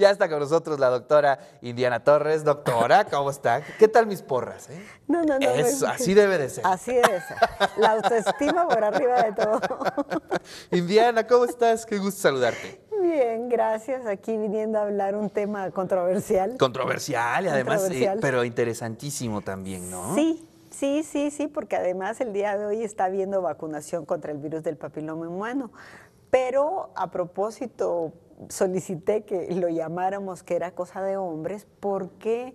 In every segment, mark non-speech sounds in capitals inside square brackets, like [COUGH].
Ya está con nosotros la doctora Indiana Torres. Doctora, ¿cómo está? ¿Qué tal mis porras? Eh? No, no, no. así debe de ser. Así debe ser. La autoestima por arriba de todo. [LAUGHS] Indiana, ¿cómo estás? Qué gusto saludarte. Bien, gracias. Aquí viniendo a hablar un tema controversial. Controversial y además, eh, pero interesantísimo también, ¿no? Sí, Sí, sí, sí, porque además el día de hoy está habiendo vacunación contra el virus del papiloma humano. Pero a propósito, solicité que lo llamáramos que era cosa de hombres porque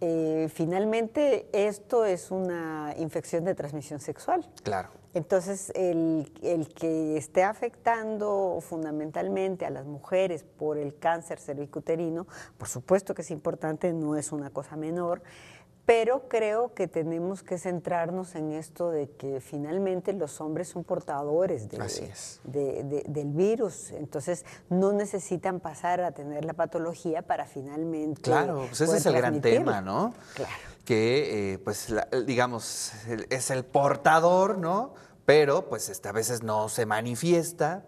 eh, finalmente esto es una infección de transmisión sexual. Claro. Entonces, el, el, que esté afectando fundamentalmente a las mujeres por el cáncer cervicuterino, por supuesto que es importante, no es una cosa menor, pero creo que tenemos que centrarnos en esto de que finalmente los hombres son portadores del virus, entonces no necesitan pasar a tener la patología para finalmente... Claro, pues ese es el gran tema, ¿no? Claro. Que, eh, pues, digamos, es el portador, ¿no? Pero, pues, este, a veces no se manifiesta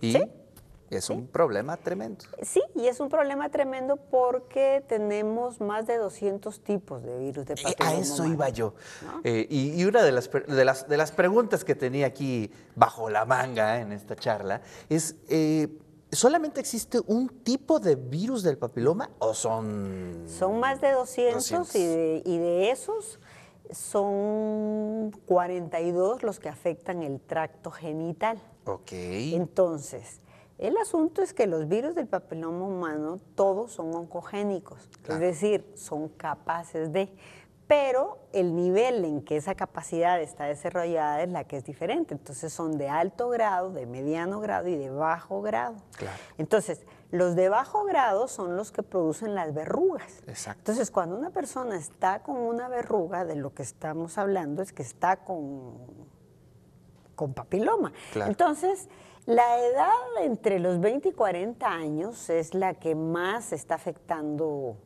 y... ¿Sí? Es un problema tremendo. Sí, y es un problema tremendo porque tenemos más de 200 tipos de virus de eh, papiloma. a eso iba yo. Eh, y, una de las, de, las, de las preguntas que tenía aquí bajo la manga en esta charla es... Eh, ¿Solamente existe un tipo de virus del papiloma o son...? Son más de 200, Y, de, y, de, esos son 42 los que afectan el tracto genital. Ok. Entonces, el asunto es que los virus del papiloma humano todos son oncogénicos, es decir, son capaces de, pero el nivel en que esa capacidad está desarrollada es la que es diferente. Entonces son de alto grado, de mediano grado y de bajo grado. Claro. Entonces, los de bajo grado son los que producen las verrugas. Exacto. Entonces, cuando una persona está con una verruga, de lo que estamos hablando es que está con, con papiloma. Entonces, la edad entre los 20 y 40 años es la que más está afectando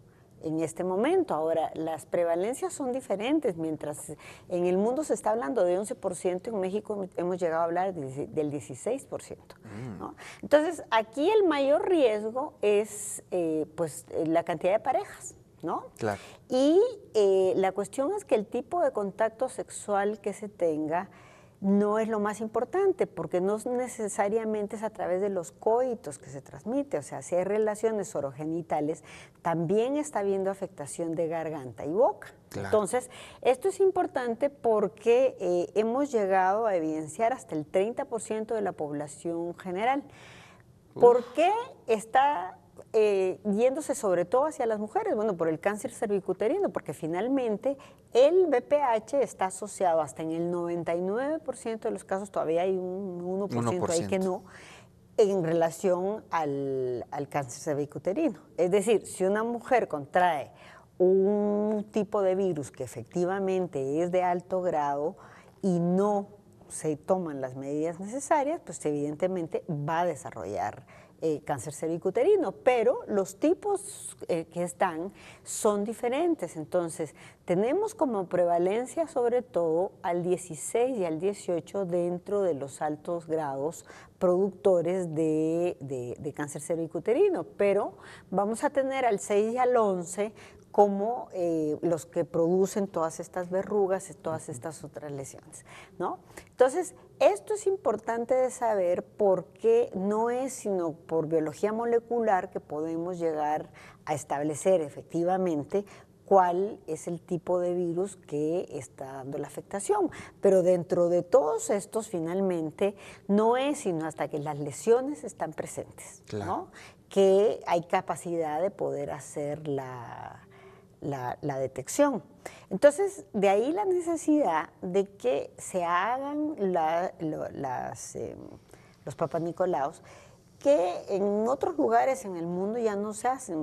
en este momento. Ahora, las prevalencias son diferentes. Mientras en el mundo se está hablando de 11%, en México hemos llegado a hablar del 16%. Mm. Entonces, aquí el mayor riesgo es eh, pues, eh, la cantidad de parejas. ¿No? Claro. Y eh, la cuestión es que el tipo de contacto sexual que se tenga no es lo más importante, porque no necesariamente es a través de los coitos que se transmite, o sea, si hay relaciones orogenitales, también está habiendo afectación de garganta y boca. Entonces, esto es importante porque eh, hemos llegado a evidenciar hasta el 30% de la población general. ¿Por qué está eh, yéndose sobre todo hacia las mujeres, bueno, por el cáncer cervicuterino, porque finalmente el BPH está asociado hasta en el 99% de los casos, todavía hay un 1%, ahí que no, en relación al, al cáncer cervicuterino. Es decir, si una mujer contrae un tipo de virus que efectivamente es de alto grado y no se toman las medidas necesarias, pues evidentemente va a desarrollar eh, cáncer cervicuterino, pero los tipos eh, que están son diferentes. Entonces, tenemos como prevalencia sobre todo al 16 y al 18 dentro de los altos grados productores de, de, de cáncer cervicuterino, pero vamos a tener al 6 y al 11 como eh, los que producen todas estas verrugas y todas estas otras lesiones, ¿no? Entonces, esto es importante de saber porque no es sino por biología molecular que podemos llegar a establecer efectivamente cuál es el tipo de virus que está dando la afectación. Pero dentro de todos estos, finalmente, no es sino hasta que las lesiones están presentes, ¿no? que hay capacidad de poder hacer la, la, detección. Entonces, de ahí la necesidad de que se hagan em, los papas que en otros lugares en el mundo ya no se hacen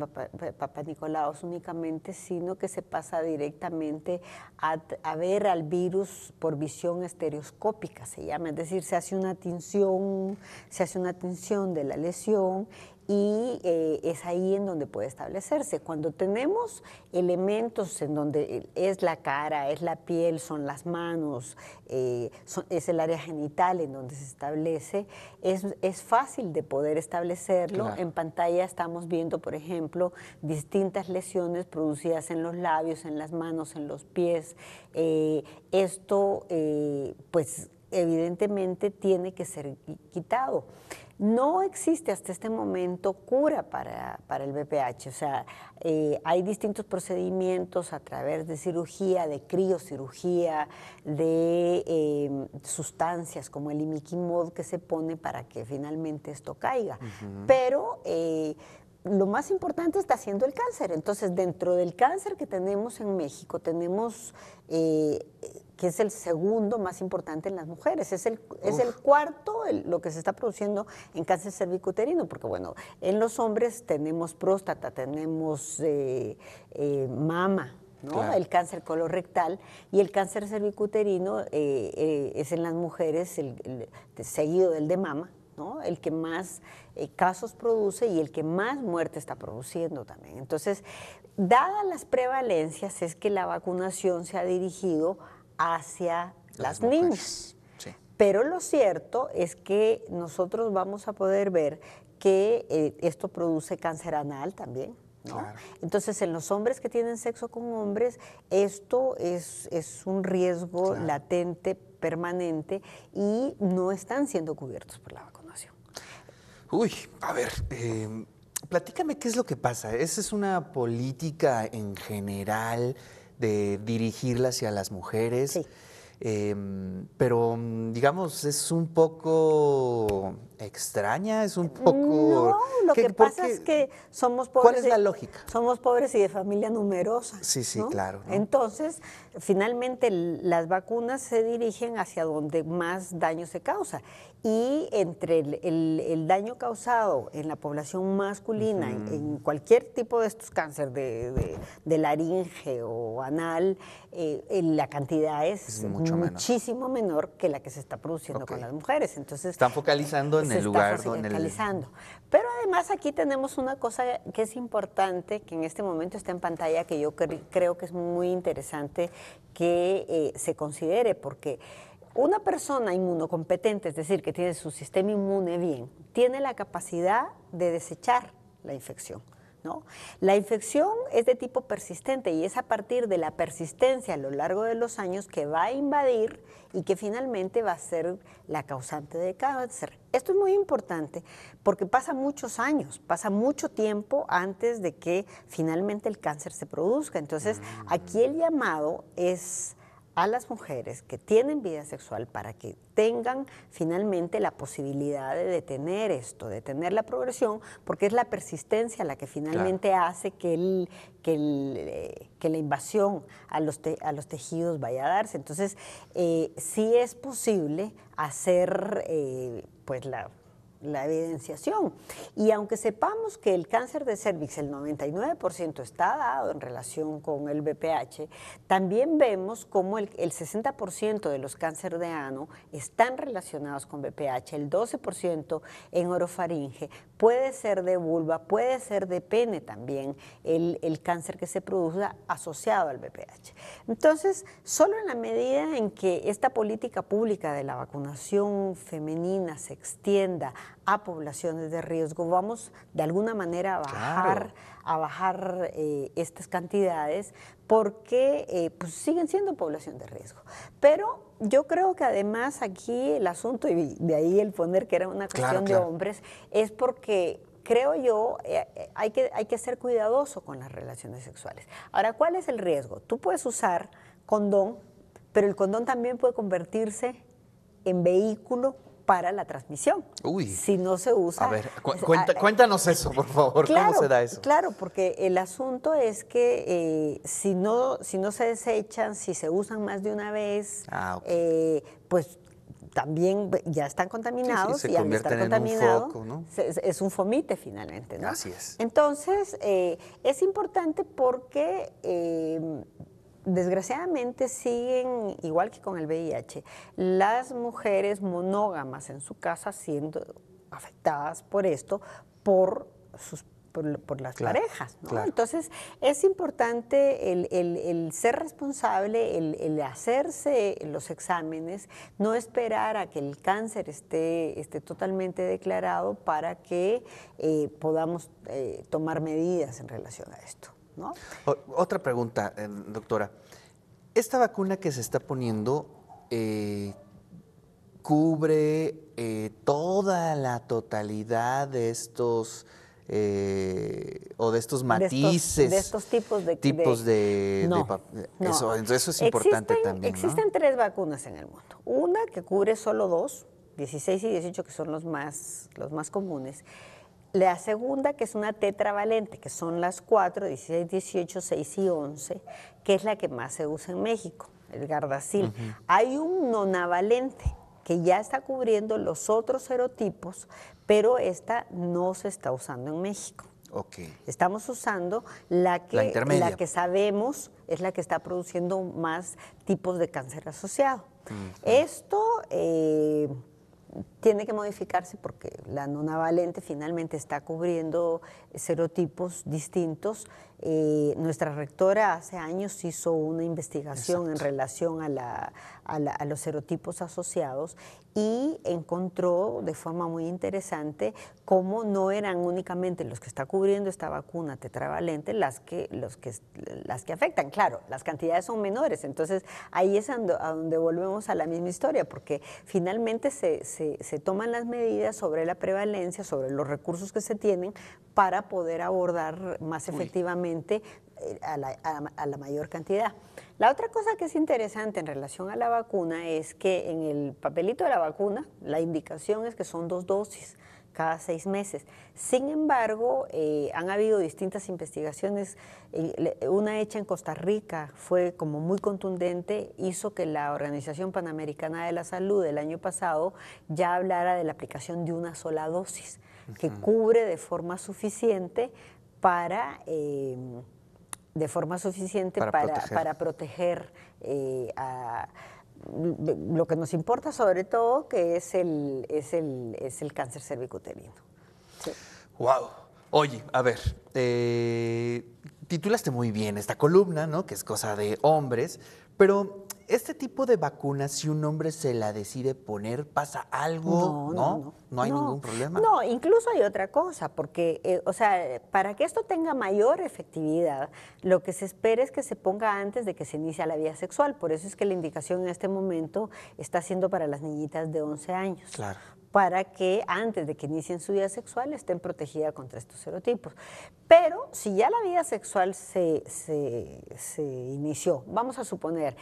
papanicolaos únicamente, sino que se pasa directamente a, ver al virus por visión estereoscópica, se llama, es decir, se hace una atención se hace una de la lesión y eh, es ahí en donde puede establecerse. Cuando tenemos elementos en donde es la cara, es la piel, son las manos, eh, es el área genital en donde se establece, es, fácil de poder establecerlo. En pantalla estamos viendo, por ejemplo, distintas lesiones producidas en los labios, en las manos, en los pies. Eh, esto, pues, evidentemente tiene que ser quitado. No existe hasta este momento cura para, el BPH, o sea, eh, hay distintos procedimientos a través de cirugía, de criocirugía, de em, sustancias como el imiquimod que se pone para que finalmente esto caiga. Pero eh, lo más importante está siendo el cáncer. Entonces, dentro del cáncer que tenemos en México, tenemos eh, que es el segundo más importante en las mujeres. Es el, es el cuarto lo que se está produciendo en cáncer cervicuterino, porque bueno, en los hombres tenemos próstata, tenemos eh, eh, mama. El cáncer colorectal y el cáncer cervicuterino eh, es en las mujeres el, seguido del de mama, ¿no? el que más casos produce y el que más muerte está produciendo también. Entonces, dadas las prevalencias, es que la vacunación se ha dirigido hacia las, niñas. Pero lo cierto es que nosotros vamos a poder ver que eh, esto produce cáncer anal también. Entonces, en los hombres que tienen sexo con hombres, esto es, un riesgo latente, permanente, y no están siendo cubiertos por la vacunación. Uy, a ver, em, platícame qué es lo que pasa. Esa es una política en general de dirigirla hacia las mujeres. Em, pero mm, digamos, es un poco extraña, es un poco... No, lo que pasa es que somos pobres... es la lógica? somos pobres y de familia numerosa. Sí, sí, claro. Entonces, finalmente las vacunas se dirigen hacia donde más daño se causa y entre el, daño causado en la población masculina, en, cualquier tipo de estos cánceres de, de, laringe o anal, eh, la cantidad es, muchísimo menor que la que se está produciendo con las mujeres. Entonces, Están focalizando en el lugar donde. Focalizando. Pero además aquí tenemos una cosa que es importante, que en este momento está en pantalla, que yo creo que es muy interesante que eh, se considere, porque una persona inmunocompetente, es decir, que tiene su sistema inmune bien, tiene la capacidad de desechar la infección. ¿No? La infección es de tipo persistente y es a partir de la persistencia a lo largo de los años que va a invadir y que finalmente va a ser la causante de cáncer. Esto es muy importante porque pasa muchos años, pasa mucho tiempo antes de que finalmente el cáncer se produzca. Entonces, mm. aquí el llamado es a las mujeres que tienen vida sexual para que tengan finalmente la posibilidad de detener esto, de tener la progresión, porque es la persistencia la que finalmente hace que, el, eh, que, la invasión a los, a los, tejidos vaya a darse. Entonces, eh, sí es posible hacer eh, pues la la evidenciación. Y aunque sepamos que el cáncer de cervix, el 99% está dado en relación con el BPH, también vemos como el, 60% de los cánceres de ano están relacionados con BPH, el 12% en orofaringe, puede ser de vulva, puede ser de pene también el, el cáncer que se produzca asociado al BPH. Entonces, solo en la medida en que esta política pública de la vacunación femenina se extienda a poblaciones de riesgo. Vamos de alguna manera a bajar, a bajar eh, estas cantidades porque eh, pues, siguen siendo población de riesgo. Pero yo creo que además aquí el asunto, y de ahí el poner que era una cuestión de hombres, es porque creo yo, eh, hay, que, hay que ser cuidadoso con las relaciones sexuales. Ahora, ¿cuál es el riesgo? Tú puedes usar condón, pero el condón también puede convertirse en vehículo para la transmisión. Uy. Si no se usa. A ver, pues, ah, eh, cuéntanos eso, por favor, cómo se da eso. Claro, porque el asunto es que eh, si, no, si no se desechan, si se usan más de una vez, ah, eh, pues también ya están contaminados sí, sí, y al están contaminados es un fomite finalmente, ¿no? Así es. Entonces, es importante porque desgraciadamente siguen, igual que con el VIH, las mujeres monógamas en su casa siendo afectadas por esto, por sus por, las parejas. Entonces, es importante el, ser responsable, el, hacerse los exámenes, no esperar a que el cáncer esté, totalmente declarado para que eh, podamos eh, tomar medidas en relación a esto otra pregunta, eh, doctora. Esta vacuna que se está poniendo eh, cubre eh, toda la totalidad de estos o de estos matices. De estos, tipos de... Tipos de, Eso, es importante también. Existen tres vacunas en el mundo. Una que cubre solo dos, 16 y 18, que son los más, los más comunes. La segunda, que es una tetravalente, que son las 4, 16, 18, 6 y 11, que es la que más se usa en México, el Gardasil. Hay un nonavalente que ya está cubriendo los otros serotipos, pero esta no se está usando en México. Ok. Estamos usando la que, la, que sabemos es la que está produciendo más tipos de cáncer asociado. Mm, Esto... Eh, tiene que modificarse porque la nona valente finalmente está cubriendo serotipos distintos eh, nuestra rectora hace años hizo una investigación en relación a, los serotipos asociados y encontró de forma muy interesante cómo no eran únicamente los que está cubriendo esta vacuna tetravalente las que, los que, las que afectan. Claro, las cantidades son menores, entonces ahí es a donde volvemos a la misma historia, porque finalmente se, se toman las medidas sobre la prevalencia, sobre los recursos que se tienen para poder abordar más efectivamente eh, a la, mayor cantidad. La otra cosa que es interesante en relación a la vacuna es que en el papelito de la vacuna la indicación es que son dos dosis cada seis meses. Sin embargo, eh, han habido distintas investigaciones. Eh, una hecha en Costa Rica fue como muy contundente, hizo que la Organización Panamericana de la Salud el año pasado ya hablara de la aplicación de una sola dosis que cubre de forma suficiente para... Em, de forma suficiente para, proteger, eh, a, lo que nos importa sobre todo, que es el, es el, cáncer cervicuterino. Sí. Wow. Oye, a ver, eh, titulaste muy bien esta columna, ¿no? Que es cosa de hombres, pero este tipo de vacunas, si un hombre se la decide poner, ¿pasa algo? No, no, hay ningún problema. No, incluso hay otra cosa, porque, eh, o sea, para que esto tenga mayor efectividad, lo que se espera es que se ponga antes de que se inicie la vía sexual. Por eso es que la indicación en este momento está siendo para las niñitas de 11 años. Claro para que antes de que inicien su vida sexual estén protegidas contra estos serotipos. Pero si ya la vida sexual se, inició, vamos a suponer,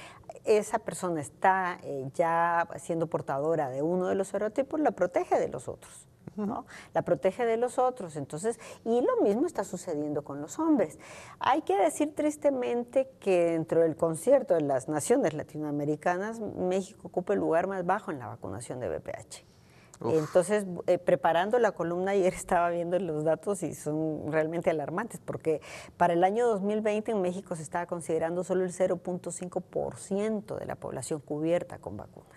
esa persona está eh, ya siendo portadora de uno de los serotipos, la protege de los otros. ¿no? La protege de los otros. Entonces, y lo mismo está sucediendo con los hombres. Hay que decir tristemente que dentro del concierto de las naciones latinoamericanas, México ocupa el lugar más bajo en la vacunación de VPH. Entonces, eh, preparando la columna ayer [LAUGHS] estaba viendo los datos y son realmente alarmantes, porque para el año 2020 en México se estaba considerando solo el 0.5% de la población cubierta con vacunas.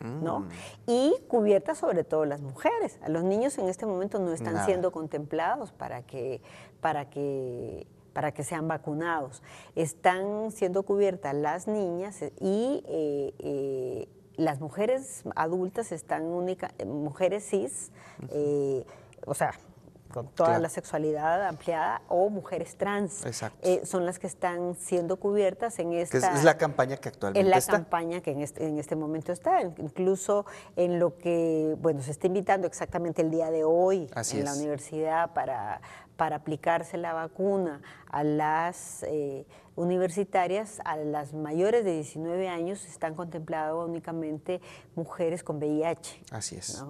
¿no? Mm. Y cubierta sobre todo las mujeres. A los niños en este momento no están siendo contemplados para que, para que para que sean vacunados. Están siendo cubiertas las niñas y eh, eh, las mujeres adultas están únicas, eh, mujeres cis, eh, o sea, con toda la sexualidad ampliada o mujeres trans. Eh, son las que están siendo cubiertas en esta... es, la campaña que actualmente está. Es la campaña que en este, en este, momento está, incluso en lo que, bueno, se está invitando exactamente el día de hoy en la universidad para, para aplicarse la vacuna a las universitarias, a las mayores de 19 años están contempladas únicamente mujeres con VIH. Así es.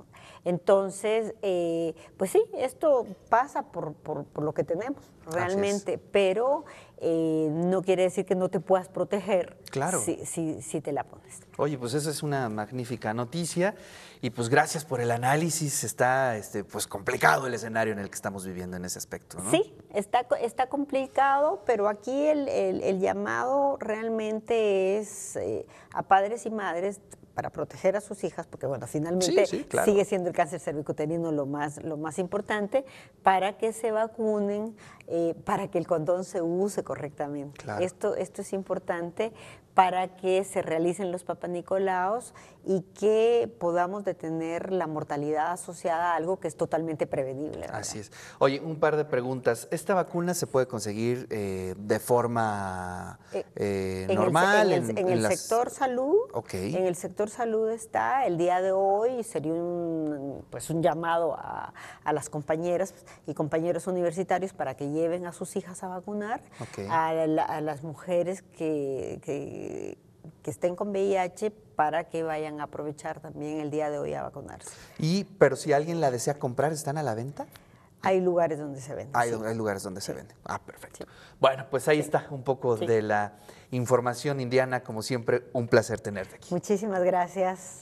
Entonces, eh, pues sí, esto pasa por, lo que tenemos realmente, pero eh, no quiere decir que no te puedas proteger claro. si, si, te la pones. Oye, pues esa es una magnífica noticia y pues gracias por el análisis. Está este, pues complicado el escenario en el que estamos viviendo en ese aspecto. Sí, está, está complicado, pero aquí el el, llamado realmente es eh, a padres y madres para proteger a sus hijas, porque bueno, finalmente sigue siendo el cáncer cervicuterino lo más, lo más importante, para que se vacunen, eh, para que el condón se use correctamente. Esto, esto es importante para que se realicen los papanicolaos y que podamos detener la mortalidad asociada a algo que es totalmente prevenible. Así es. Oye, un par de preguntas. ¿Esta vacuna se puede conseguir eh, de forma eh, eh, normal? en el, sector salud. En el sector salud está el día de hoy sería un, pues un llamado a, las compañeras y compañeros universitarios para que lleven a sus hijas a vacunar, a, las mujeres que eh, que, estén con VIH para que vayan a aprovechar también el día de hoy a vacunarse. Y, pero si alguien la desea comprar, ¿están a la venta? Hay lugares donde se vende. Hay, lugares donde se vende Ah, perfecto. Bueno, pues ahí está un poco de la información, Indiana. Como siempre, un placer tenerte aquí. Muchísimas gracias.